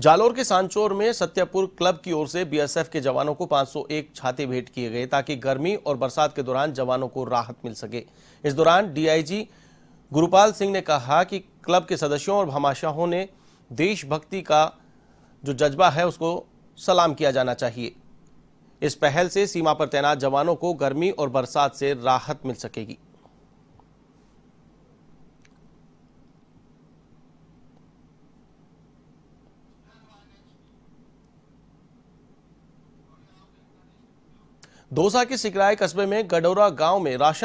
जालोर के सांचोर में सत्यापुर क्लब की ओर से बीएसएफ के जवानों को 501 छाते भेंट किए गए ताकि गर्मी और बरसात के दौरान जवानों को राहत मिल सके इस दौरान डीआईजी गुरुपाल सिंह ने कहा कि क्लब के सदस्यों और भमाशाहों ने देशभक्ति का जो जज्बा है उसको सलाम किया जाना चाहिए इस पहल से सीमा पर तैनात जवानों को गर्मी और बरसात से राहत मिल सकेगी दोसा के सिकराय कस्बे में गडौरा गांव में राशन